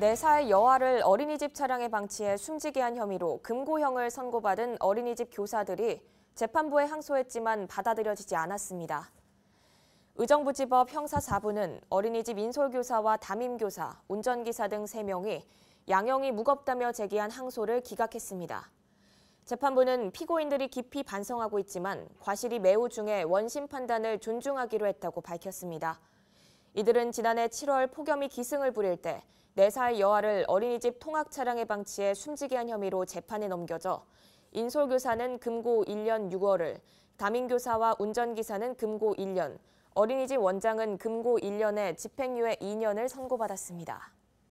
4살 여아를 어린이집 차량에 방치해 숨지게 한 혐의로 금고형을 선고받은 어린이집 교사들이 재판부에 항소했지만 받아들여지지 않았습니다. 의정부지법 형사 4부는 어린이집 인솔교사와 담임교사, 운전기사 등 3명이 양형이 무겁다며 제기한 항소를 기각했습니다. 재판부는 피고인들이 깊이 반성하고 있지만 과실이 매우 중해 원심 판단을 존중하기로 했다고 밝혔습니다. 이들은 지난해 7월 폭염이 기승을 부릴 때 4살 여아를 어린이집 통학 차량에 방치해 숨지게 한 혐의로 재판에 넘겨져 인솔 교사는 금고 1년 6월을, 담임 교사와 운전기사는 금고 1년, 어린이집 원장은 금고 1년에 집행유예 2년을 선고받았습니다.